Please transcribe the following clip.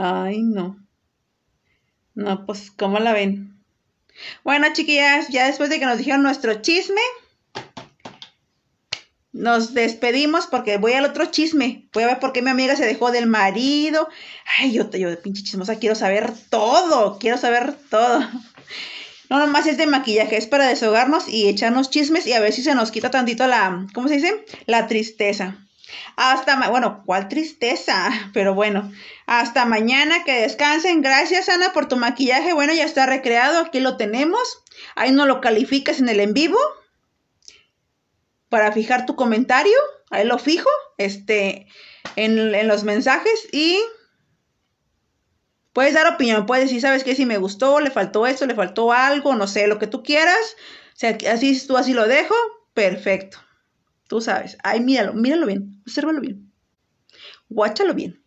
Ay, no. No, pues, ¿cómo la ven? Bueno, chiquillas, ya después de que nos dijeron nuestro chisme, nos despedimos porque voy al otro chisme. Voy a ver por qué mi amiga se dejó del marido. Ay, yo, yo de pinche chismosa quiero saber todo. Quiero saber todo. No, nomás es de maquillaje, es para deshogarnos y echarnos chismes y a ver si se nos quita tantito la, ¿cómo se dice? La tristeza. Hasta, bueno, cuál tristeza, pero bueno, hasta mañana, que descansen. Gracias Ana por tu maquillaje, bueno, ya está recreado, aquí lo tenemos. Ahí no lo calificas en el en vivo para fijar tu comentario, ahí lo fijo, este, en, los mensajes y puedes dar opinión, puedes decir, sabes que si me gustó, le faltó esto, le faltó algo, no sé, lo que tú quieras, o sea, así tú así lo dejo, perfecto. Tú sabes. Ay, míralo, míralo bien, obsérvalo bien. Guáchalo bien.